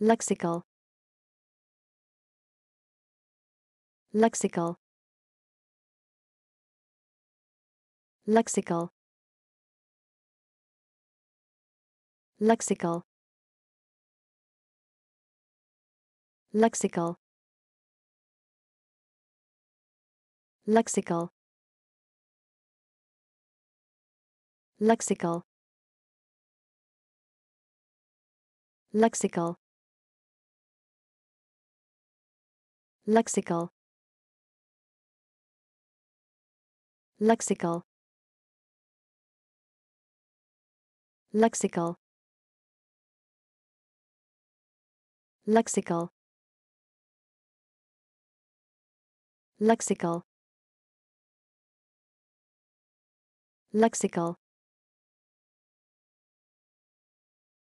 Lexical. Lexical. Lexical. Lexical. Lexical. Lexical. Lexical. Lexical. lexical lexical lexical lexical lexical lexical